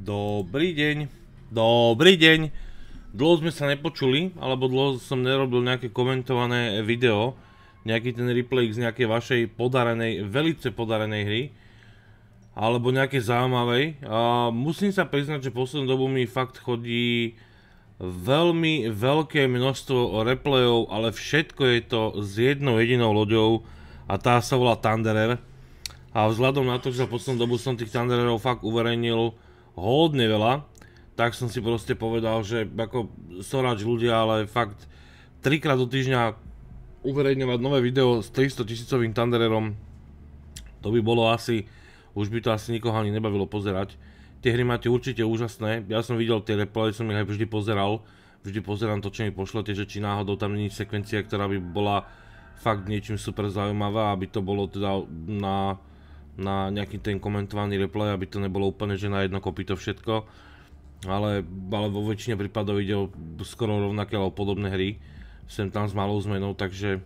Dobrý deň. Dobrý deň. Dlho sme sa nepočuli, alebo dlho som nerobil nejaké komentované video, nejaký ten replay z nejakej vašej podarenej, velice podarenej hry, alebo nejakej zaujímavej. musím sa priznať, že poslednú dobu mi fakt chodí veľmi veľké množstvo replayov, ale všetko je to s jednou jedinou loďou a tá sa volá Thunderer. A vzhľadom na to, že za poslednú dobu som tých Thundererov fakt uverejnil hodne veľa, tak som si proste povedal, že ako sorač ľudia, ale fakt trikrát do týždňa uverejňovať nové video s 300 tisícovým Thundererom, to by bolo asi, už by to asi nikoho ani nebavilo pozerať. Tie hry máte určite úžasné, ja som videl tie replay, som ich aj vždy pozeral, vždy pozerám to, čo mi pošlete, že či náhodou tam není sekvencia, ktorá by bola fakt niečím super zaujímavá, aby to bolo teda na na nejaký ten komentovaný replay, aby to nebolo úplne, že na jedno kopy to všetko. Ale, ale vo väčšine prípadov ide o skoro rovnaké alebo podobné hry. Sem tam s malou zmenou, takže,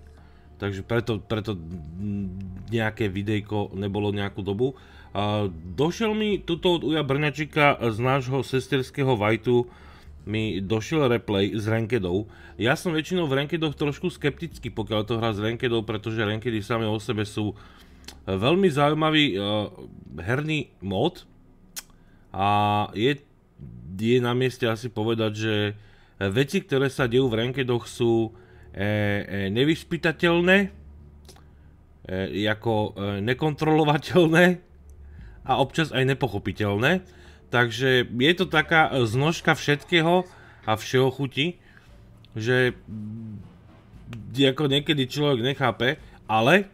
takže preto, preto nejaké videjko nebolo nejakú dobu. A došiel mi tuto od Uja Brňačika z nášho sesterského Vajtu mi došiel replay s rankedou. Ja som väčšinou v rankedoch trošku skeptický, pokiaľ to hrá s rankedou, pretože rankedy sami o sebe sú veľmi zaujímavý eh, herný mod a je, je na mieste asi povedať, že veci, ktoré sa dejú v rankedoch sú eh, eh, nevyspytateľné, ako nekontrolovateľné a občas aj nepochopiteľné. Takže je to taká znožka všetkého a všeho chuti, že mm, ako niekedy človek nechápe, ale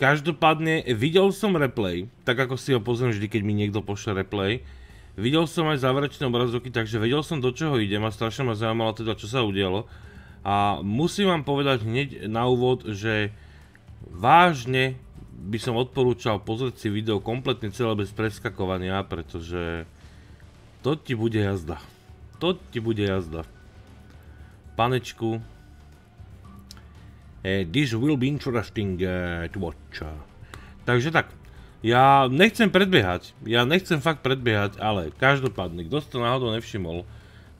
Každopádne, videl som replay, tak ako si ho pozriem vždy, keď mi niekto pošle replay. Videl som aj záverečné obrazovky, takže vedel som, do čoho idem a strašne ma zaujímalo teda, čo sa udialo. A musím vám povedať hneď na úvod, že vážne by som odporúčal pozrieť si video kompletne celé bez preskakovania, pretože to ti bude jazda. To ti bude jazda. Panečku, Eh, this will be interesting eh, to watch. Takže tak, ja nechcem predbiehať, ja nechcem fakt predbiehať, ale každopádne, kto si to náhodou nevšimol,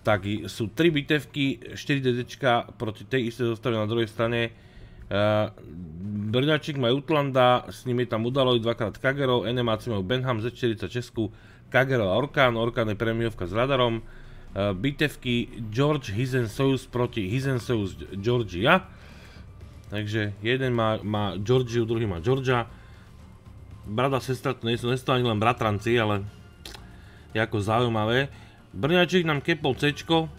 tak sú 3 bitevky, 4 DDčka proti tej istej zostave na druhej strane. Uh, Brňačík má Utlanda, s nimi tam Udaloj, dvakrát Kagerov, NMAC majú Benham, Z40 Česku, Kagerov a Orkán, Orkán je premiovka s radarom. Uh, bitevky George Hizen Soyuz proti Hizen Sojus Georgia. Takže jeden má, má Georgiu, druhý má Georgia. Brada, sestra, to nie sú, nie sú ani len bratranci, ale je ako zaujímavé. Brňačík nám kepol C,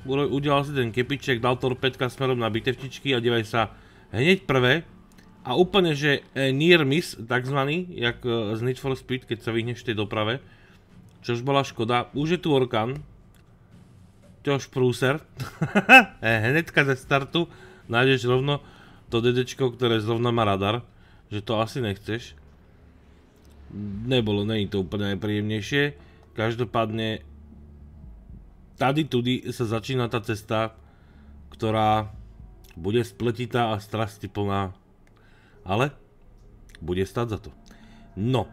udelal si ten kepiček, dal torpedka smerom na bitevčičky a divaj sa hneď prvé. A úplne, že e, near miss, takzvaný, jak e, z Need for Speed, keď sa vyhneš v tej doprave. Čož bola škoda. Už je tu Orkan. Čož prúser. E, hnedka ze startu nájdeš rovno to dedečko, ktoré zrovna má radar, že to asi nechceš. Nebolo, není to úplne najpríjemnejšie. Každopádne, tady tudy sa začína tá cesta, ktorá bude spletitá a strasti plná. Ale bude stať za to. No.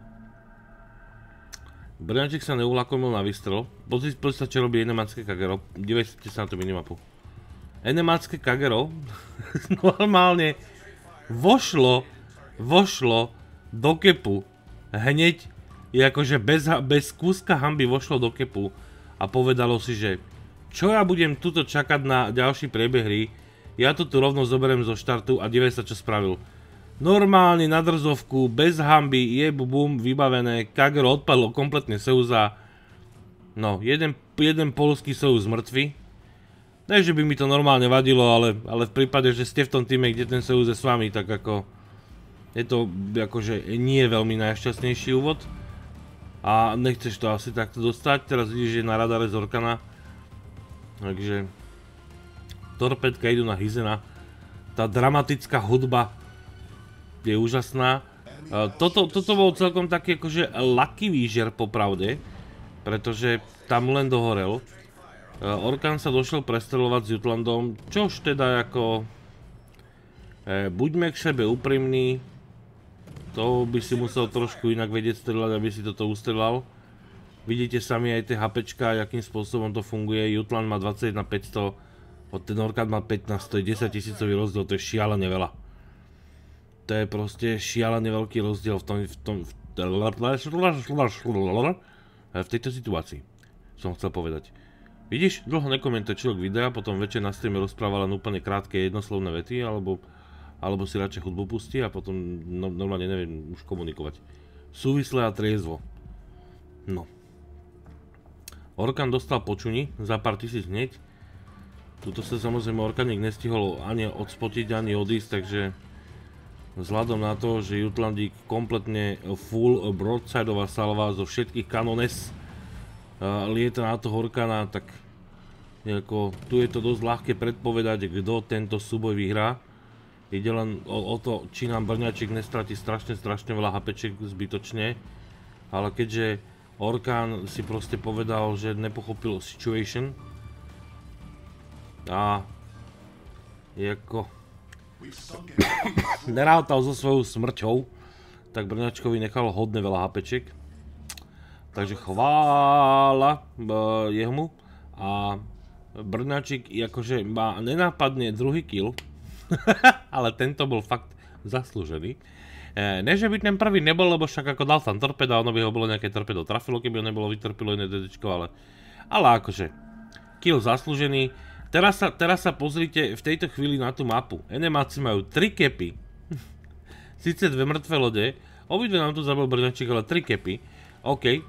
Brňaček sa neulakomil na výstrel. Pozrite sa, čo robí jedno mancké kagero. Dívejte sa na tú minimapu enemácky kagerov normálne vošlo, vošlo do kepu hneď, je akože bez, bez kúska hamby vošlo do kepu a povedalo si, že čo ja budem tuto čakať na ďalší priebeh hry, ja to tu rovno zoberiem zo štartu a divaj sa čo spravil. Normálne na drzovku, bez hamby, je bum, vybavené, Kagero odpadlo kompletne Seuza. No, jeden, jeden polský Seuz mŕtvy, Ne, že by mi to normálne vadilo, ale, ale v prípade, že ste v tom týme, kde ten je s vami, tak ako... Je to akože nie veľmi najšťastnejší úvod. A nechceš to asi takto dostať, teraz vidíš, že je na radare Zorkana. Takže... Torpedka idú na Hizena. Tá dramatická hudba je úžasná. Toto, toto bol celkom taký akože lucky výžer popravde, pretože tam len dohorel. Eh, orkán sa došiel prestreľovať s Jutlandom, čož teda ako... Eh, buďme k sebe úprimní. To by si musel trošku inak vedieť streľať, aby si toto ustreľal. Vidíte sami aj tie HPčka, akým spôsobom to funguje. Jutland má 21 500, od ten orkán má 15, to je 10 tisícový rozdiel, to je šialene veľa. To je proste šialene veľký rozdiel v tom, v tejto situácii, som chcel povedať. Vidíš, dlho nekomentuje človek videa, potom večer na streame rozpráva len úplne krátke jednoslovné vety, alebo, alebo si radšej hudbu pustí a potom no, normálne neviem už komunikovať. Súvisle a triezvo. No. Orkan dostal počuni za pár tisíc hneď. Tuto sa samozrejme orkanik nestihol ani odspotiť, ani odísť, takže vzhľadom na to, že Jutlandík kompletne full broadsideová salva zo všetkých kanones lieta na to Horkana, tak nejako, tu je to dosť ľahké predpovedať, kto tento súboj vyhrá. Ide len o, o to, či nám Brňaček nestratí strašne, strašne veľa HPček zbytočne. Ale keďže Orkán si proste povedal, že nepochopil situation. A... Jako... Nerátal so svojou smrťou, tak Brňačkovi nechal hodne veľa HPček. Takže chvála e, jehmu a Brňačík akože má nenápadne druhý kill, ale tento bol fakt zaslúžený. E, ne, že by ten prvý nebol, lebo však ako dal tam torpeda, ono by ho bolo nejaké torpedo trafilo, keby ho nebolo vytrpilo iné dedečko, ale, ale akože, kill zaslúžený. Teraz sa, teraz sa pozrite v tejto chvíli na tú mapu. Enemáci majú tri kepy, síce dve mŕtve lode, obidve nám tu zabil Brňačík, ale tri kepy, Okej,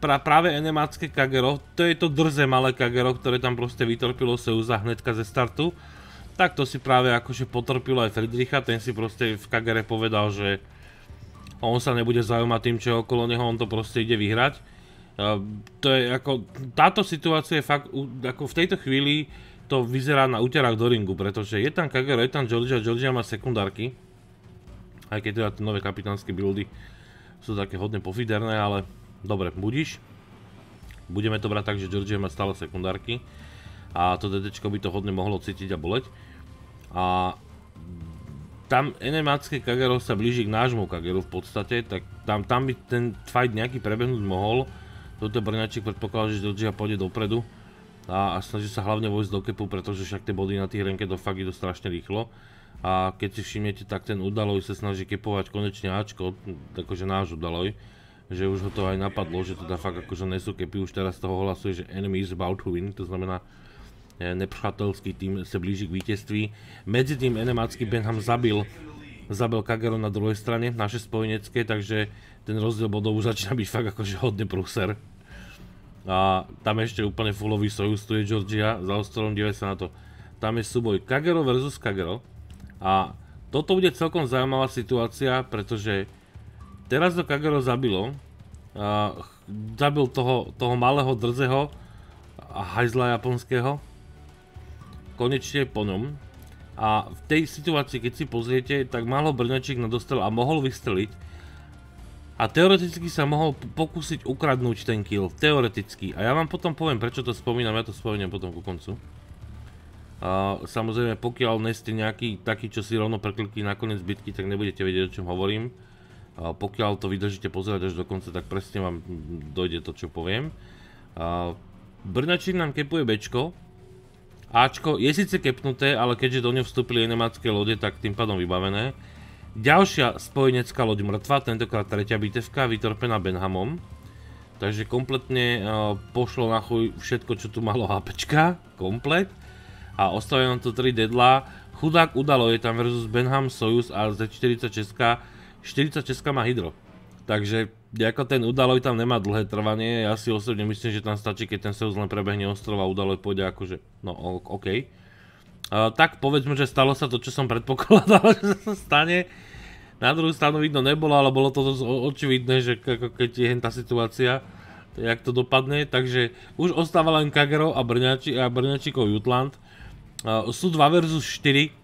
pra, práve enemácké Kagero, to je to drze malé Kagero, ktoré tam proste vytorpilo Seuza hnedka ze startu. Tak to si práve akože potrpilo aj Friedricha, ten si proste v Kagere povedal, že on sa nebude zaujímať tým, čo je okolo neho, on to proste ide vyhrať. To je ako, táto situácia je fakt, ako v tejto chvíli to vyzerá na úterách do ringu, pretože je tam Kagero, je tam Georgia, Georgia má sekundárky. Aj keď teda tie nové kapitánske buildy sú také hodne pofiderné, ale Dobre, budíš. Budeme to brať tak, že George má stále sekundárky. A to DD by to hodne mohlo cítiť a boleť. A tam enemácké Kagero sa blíži k nášmu Kageru v podstate, tak tam, tam by ten fight nejaký prebehnúť mohol. Toto Brňačík predpokladá, že Georgia pôjde dopredu a, a snaží sa hlavne vojsť do kepu, pretože však tie body na tých renke do fakt idú strašne rýchlo. A keď si všimnete, tak ten Udaloj sa snaží kepovať konečne Ačko, akože náš Udaloj že už ho to aj napadlo, že teda fakt akože nesú kepy, už teraz z toho hlasuje, že enemy is about to win, to znamená e, nepřátelský tým se blíži k vítězství. Medzi tým enemácky Benham zabil, zabil Kagero na druhej strane, naše spojenecké, takže ten rozdiel bodov už začína byť fakt akože hodne prúser. A tam ešte úplne fullový sojus, tu je Georgia, za ostolom, divaj sa na to. Tam je súboj Kagero vs. Kagero a toto bude celkom zaujímavá situácia, pretože Teraz to Kagero zabilo. Uh, zabil toho, toho malého drzeho a hajzla japonského. Konečne po ňom. A v tej situácii, keď si pozriete, tak malo brňačík na dostrel a mohol vystreliť. A teoreticky sa mohol pokúsiť ukradnúť ten kill. Teoreticky. A ja vám potom poviem, prečo to spomínam. Ja to spomínam potom ku koncu. Uh, samozrejme, pokiaľ neste nejaký taký, čo si rovno preklikí na koniec bitky, tak nebudete vedieť, o čom hovorím. Pokiaľ to vydržíte pozerať až do konca, tak presne vám dojde to, čo poviem. Brnačín nám kepuje Bčko. Ačko je síce kepnuté, ale keďže do ňo vstúpili enemácké lode, tak tým pádom vybavené. Ďalšia spojenecká loď mŕtva, tentokrát tretia bitevka, vytorpená Benhamom. Takže kompletne e, pošlo na chuj všetko, čo tu malo HPčka, komplet. A ostávajú nám tu 3 deadla. Chudák udalo je tam versus Benham, Soyuz a Z46 46 má hydro. Takže ako ten udaloj tam nemá dlhé trvanie, ja si osobne myslím, že tam stačí, keď ten Seus len prebehne ostrov a udaloj pôjde akože, no OK. Uh, tak povedzme, že stalo sa to, čo som predpokladal, že sa stane. Na druhú stranu vidno nebolo, ale bolo to očividné, že keď je tá situácia, jak to dopadne. Takže už ostáva len Kagero a Brňači, a Brňačíkov Jutland. Uh, sú 2 versus 4,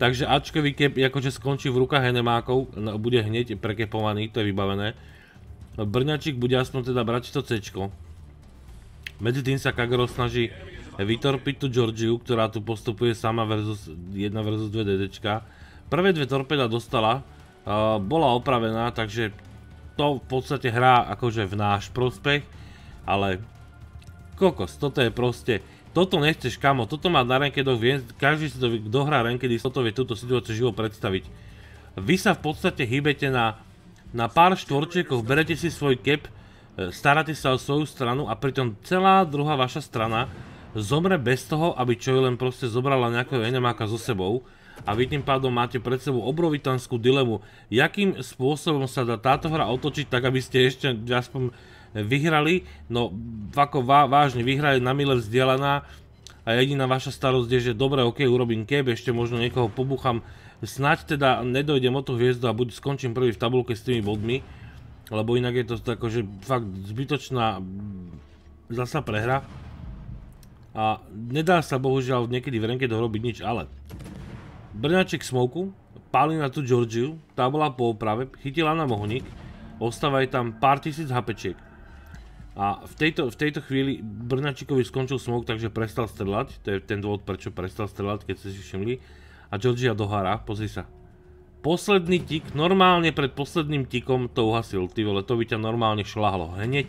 Takže Ačkový kep akože skončí v rukách Henemákov, no, bude hneď prekepovaný, to je vybavené. Brňačík bude aspoň teda brať to Cčko. Medzi tým sa Kagero snaží vytorpiť tú Georgiu, ktorá tu postupuje sama versus 1 versus 2 DDčka. Prvé dve torpeda dostala, uh, bola opravená, takže to v podstate hrá akože v náš prospech, ale kokos, toto je proste toto nechceš, kamo, toto má na rankedoch, viem, každý si to, kto hrá rankedy, toto vie túto situáciu živo predstaviť. Vy sa v podstate hýbete na, na pár štvorčekov, berete si svoj cap, e, staráte sa o svoju stranu a pritom celá druhá vaša strana zomre bez toho, aby čo len proste zobrala nejakého enemáka so sebou a vy tým pádom máte pred sebou obrovitanskú dilemu, jakým spôsobom sa dá táto hra otočiť tak, aby ste ešte aspoň vyhrali, no ako vážne vyhrali, na mile vzdelaná a jediná vaša starosť je, že dobre, ok, urobím keb, ešte možno niekoho pobúcham, snáď teda nedojdem o tú hviezdu a buď skončím prvý v tabulke s tými bodmi, lebo inak je to že fakt zbytočná mm, zasa prehra a nedá sa bohužiaľ niekedy v renke dorobiť nič, ale Brňaček smoku, páli na tú Georgiu, tá bola po oprave, chytila na ohník, ostávajú tam pár tisíc hapečiek. A v tejto, v tejto chvíli Brnačíkovi skončil smok, takže prestal strelať. To je ten dôvod, prečo prestal strelať, keď ste si všimli. A Georgia dohára, pozri sa. Posledný tik, normálne pred posledným tikom to uhasil, ty vole, to by ťa normálne šlahlo, hneď.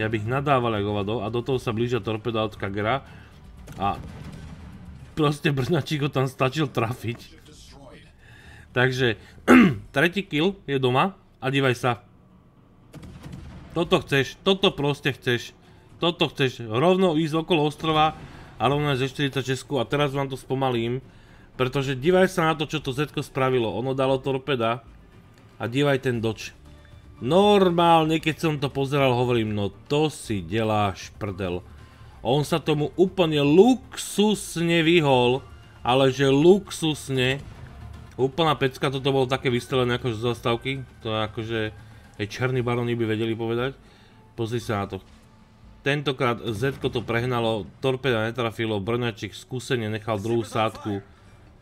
Ja bych nadával jak ovadov a do toho sa blížia torpeda od Kagera. A proste Brnačík ho tam stačil trafiť. Takže, tretí kill je doma a dívaj sa, toto chceš, toto proste chceš, toto chceš. Rovno ísť okolo ostrova a rovno ze 46 a teraz vám to spomalím. Pretože divaj sa na to, čo to Zetko spravilo. Ono dalo torpeda a divaj ten doč. Normálne, keď som to pozeral, hovorím, no to si deláš prdel. On sa tomu úplne luxusne vyhol, ale že luxusne. Úplná pecka, toto bolo také vystrelené ako z To je akože aj černí baroni by vedeli povedať. Pozri sa na to. Tentokrát z to prehnalo, torpeda netrafilo, Brňačik skúsenie nechal druhú sádku.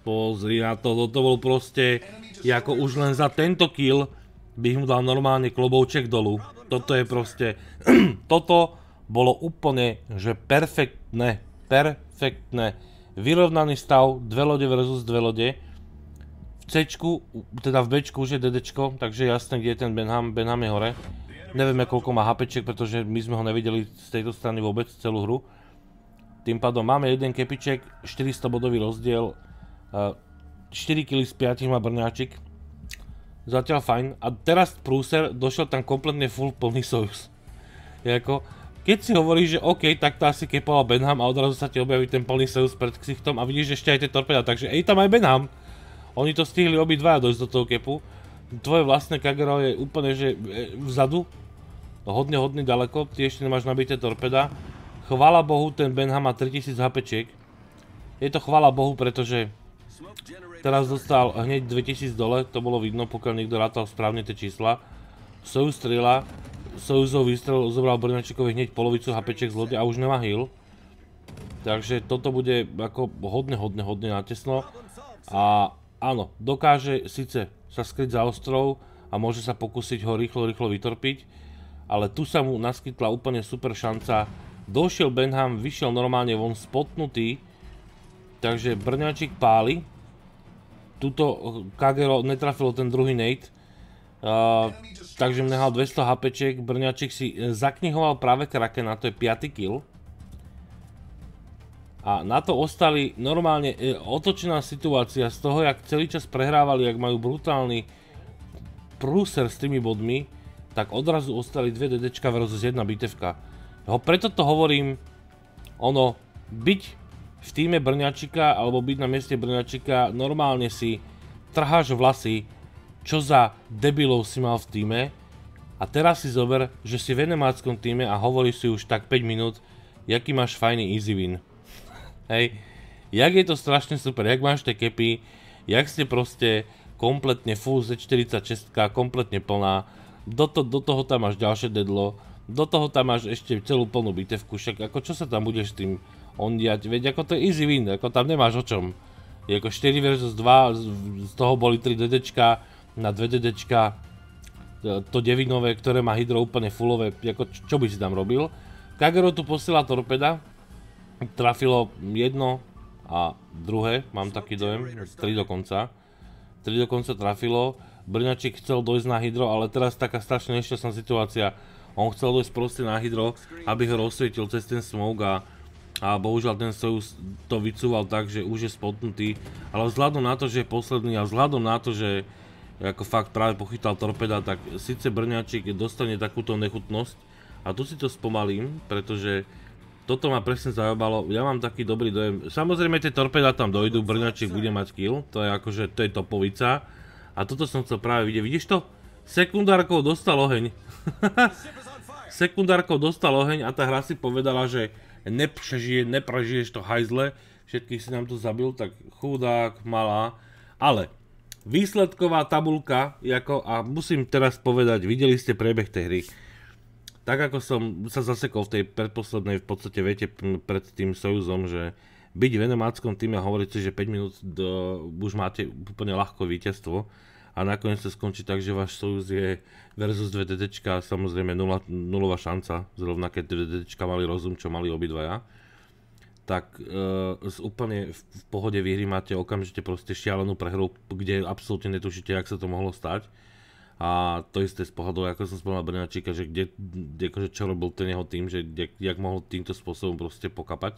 Pozri na to, toto bol proste, ako už len za tento kill by mu dal normálne klobouček dolu. Toto je proste, toto bolo úplne, že perfektné, perfektné. Vyrovnaný stav, dve lode versus dve lode. C, teda v B už je DD, takže jasné, kde je ten Benham. Benham je hore. Nevieme, koľko má HP, pretože my sme ho nevideli z tejto strany vôbec celú hru. Tým pádom máme jeden kepiček, 400 bodový rozdiel, 4 eh, kg z 5 má Brňáčik. Zatiaľ fajn. A teraz Prúser došiel tam kompletne full plný sojus. Jako, keď si hovoríš, že OK, tak tá asi kepala Benham a odrazu sa ti objaví ten plný sojus pred ksichtom a vidíš ešte aj tie torpeda, takže ej tam aj Benham. Oni to stihli obidva dojsť do toho kepu. Tvoje vlastné Kagero je úplne, že e, vzadu. Hodne, hodne daleko, Ty ešte nemáš nabité torpeda. Chvala Bohu, ten Benha má 3000 HPčiek. Je to chvala Bohu, pretože teraz dostal hneď 2000 dole, to bolo vidno, pokiaľ niekto rátal správne tie čísla. Sojus strila, Sojusov výstrel zobral Brnačíkovi hneď polovicu HPček z lode a už nemá heal. Takže toto bude ako hodne, hodne, hodne natesno. A áno, dokáže síce sa skryť za ostrov a môže sa pokúsiť ho rýchlo, rýchlo vytorpiť, ale tu sa mu naskytla úplne super šanca. Došiel Benham, vyšiel normálne von spotnutý, takže Brňačík páli. Tuto eh, Kagero netrafilo ten druhý nate, eh, takže nehal 200 HPček, Brňačík si eh, zaknihoval práve Krakena, to je 5. kill a na to ostali normálne e, otočená situácia z toho, jak celý čas prehrávali, jak majú brutálny prúser s tými bodmi, tak odrazu ostali dve DDčka versus jedna bitevka. No, preto to hovorím, ono, byť v týme Brňačika alebo byť na mieste Brňačika, normálne si trháš vlasy, čo za debilov si mal v týme a teraz si zober, že si v enemáckom týme a hovoríš si už tak 5 minút, jaký máš fajný easy win. Hej, jak je to strašne super, jak máš tie kepy, jak ste proste kompletne full Z46, kompletne plná, do, to, do toho tam máš ďalšie dedlo, do toho tam máš ešte celú plnú bitevku, však ako čo sa tam budeš s tým ondiať, veď ako to je easy win, ako tam nemáš o čom. Je ako 4 vs 2, z toho boli 3 DDčka na 2 DDčka, e, to devinové, ktoré má hydro úplne fullové, ako čo, čo by si tam robil. Kagero tu posiela torpeda, trafilo jedno a druhé, mám taký dojem, tri dokonca. Tri dokonca trafilo, Brňačík chcel dojsť na hydro, ale teraz taká strašne nešťastná situácia. On chcel dojsť proste na hydro, aby ho rozsvietil cez ten smog a, a bohužiaľ ten Sojus to vycúval tak, že už je spotnutý. Ale vzhľadom na to, že je posledný a vzhľadom na to, že ako fakt práve pochytal torpeda, tak síce Brňačík dostane takúto nechutnosť, a tu si to spomalím, pretože toto ma presne zaujímalo, ja mám taký dobrý dojem, samozrejme tie torpeda tam dojdú, Brňačík bude mať kill, to je akože, to je topovica. A toto som chcel práve vidieť, vidíš to? Sekundárkou dostal oheň. Sekundárkou dostal oheň a tá hra si povedala, že nepřežije, neprežiješ to hajzle, všetkých si nám to zabil, tak chudák, malá. Ale výsledková tabulka, a musím teraz povedať, videli ste priebeh tej hry tak ako som sa zasekol v tej predposlednej v podstate viete pred tým Sojuzom, že byť v enomáckom týme a hovoriť si, že 5 minút do, už máte úplne ľahko víťazstvo a nakoniec sa skončí tak, že váš Sojuz je versus 2 DDčka, samozrejme nula, nulová šanca, zrovna keď 2 DD mali rozum, čo mali obidvaja tak e, z úplne v, v pohode vyhry máte okamžite proste šialenú prehru, kde absolútne netušíte, jak sa to mohlo stať a to isté z pohľadu, ako som spomínal Brnačíka, že kde, kde, akože čo robil ten jeho tým, že jak, jak mohol týmto spôsobom proste pokapať.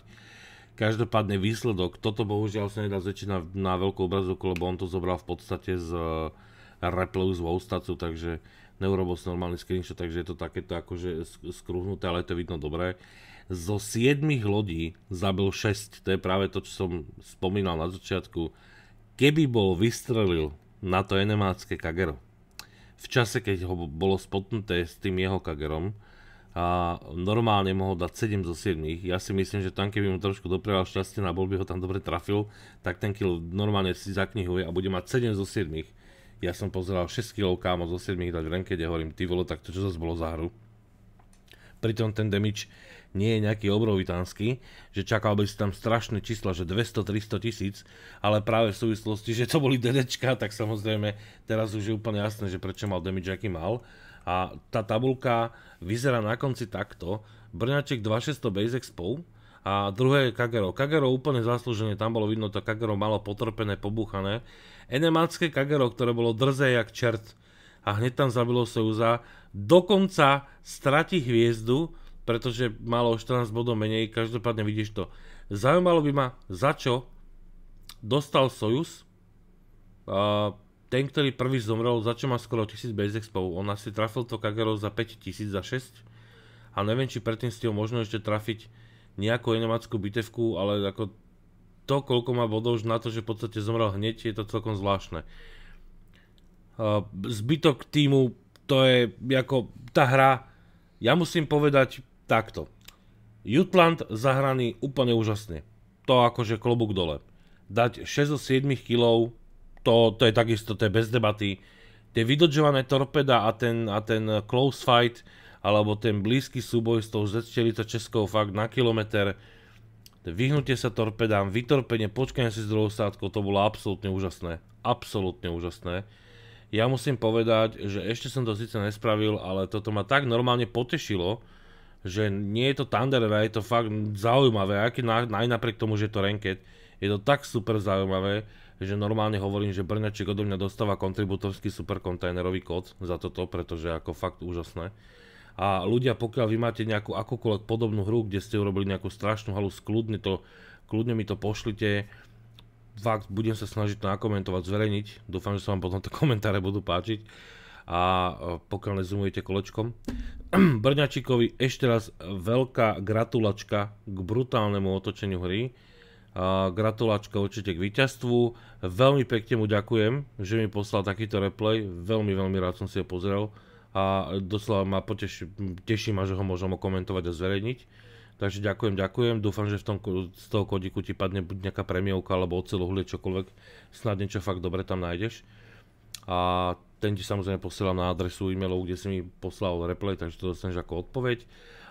Každopádne výsledok, toto bohužiaľ sa nedá zväčšiť na, na veľkú obrazovku, lebo on to zobral v podstate z uh, eh, Rapplu, z Wowstatu, takže neurobil som normálny screenshot, takže je to takéto akože skrúhnuté, ale je to vidno dobré. Zo 7 lodí zabil 6, to je práve to, čo som spomínal na začiatku. Keby bol vystrelil na to enemácké kagero, v čase, keď ho bolo spotnuté s tým jeho kagerom, a normálne mohol dať 7 zo 7. Ja si myslím, že tam keby mu trošku dopreval šťastie na bol by ho tam dobre trafil, tak ten kill normálne si zaknihuje a bude mať 7 zo 7. Ja som pozeral 6 kg kámo zo 7 dať v renke, kde hovorím, ty vole, tak to čo zase bolo za hru. Pritom ten damage nie je nejaký obrovitánsky, že čakal by si tam strašné čísla, že 200-300 tisíc, ale práve v súvislosti, že to boli DDčka, tak samozrejme teraz už je úplne jasné, že prečo mal damage, aký mal. A tá tabulka vyzerá na konci takto. Brňaček 2600 base expo a druhé je Kagero. Kagero úplne zaslúžené, tam bolo vidno to Kagero malo potrpené, pobuchané. Enemácké Kagero, ktoré bolo drzé jak čert a hneď tam zabilo Seuza, dokonca strati hviezdu, pretože malo 14 bodov menej, každopádne vidíš to. Zaujímalo by ma, za čo dostal Sojus, ten, ktorý prvý zomrel, za čo má skoro 1000 base expov. On asi trafil to Kagero za 5000, za 6. A neviem, či predtým ho možno ešte trafiť nejakú enemáckú bitevku, ale ako to, koľko má bodov už na to, že v podstate zomrel hneď, je to celkom zvláštne. zbytok týmu, to je ako tá hra, ja musím povedať, Takto. Jutland zahraný úplne úžasne. To akože klobúk dole. Dať 6 zo 7 kg, to, to je takisto, to je bez debaty. Tie vydodžované torpeda a ten, a ten close fight, alebo ten blízky súboj s tou Z46 fakt na kilometr, vyhnutie sa torpedám, vytorpenie, počkanie si z druhou sádkou, to bolo absolútne úžasné. Absolútne úžasné. Ja musím povedať, že ešte som to síce nespravil, ale toto ma tak normálne potešilo, že nie je to Thunderwave, je to fakt zaujímavé, aj, keď, aj napriek tomu, že je to Ranked, je to tak super zaujímavé, že normálne hovorím, že Brňaček odo mňa dostáva kontributorský super kontajnerový kód za toto, pretože ako fakt úžasné. A ľudia, pokiaľ vy máte nejakú akúkoľvek podobnú hru, kde ste urobili nejakú strašnú halu, kľudne, to, kľudne mi to pošlite. Fakt, budem sa snažiť to nakomentovať, zverejniť. Dúfam, že sa vám potom to komentáre budú páčiť a e, pokiaľ nezumujete kolečkom. Brňačíkovi ešte raz veľká gratulačka k brutálnemu otočeniu hry. Gratulačka určite k víťazstvu. Veľmi pekne mu ďakujem, že mi poslal takýto replay. Veľmi, veľmi rád som si ho pozrel a doslova ma poteší, teší ma, že ho môžem okomentovať a zverejniť. Takže ďakujem, ďakujem. Dúfam, že v tom, z toho kodiku ti padne buď nejaká premiovka alebo ocelohlie, čokoľvek. Snad niečo fakt dobre tam nájdeš. A ten ti samozrejme posielam na adresu e-mailov, kde si mi poslal replay, takže to dostaneš ako odpoveď.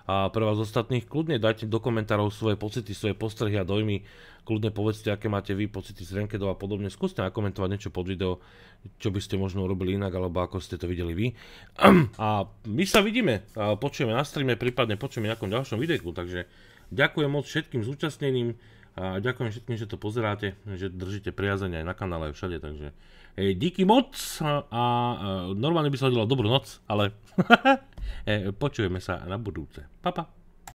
A pre vás ostatných kľudne dajte do komentárov svoje pocity, svoje postrehy a dojmy, kľudne povedzte, aké máte vy pocity z Renkedov a podobne. Skúste nakomentovať niečo pod video, čo by ste možno urobili inak, alebo ako ste to videli vy. A my sa vidíme, počujeme na streame, prípadne počujeme nejakom ďalšom videu. takže ďakujem moc všetkým zúčastneným, a ďakujem všetkým, že to pozeráte, že držíte priazenie aj na kanále, všade, takže e, díky moc a e, normálne by sa hodilo dobrú noc, ale e, počujeme sa na budúce. Pa, pa.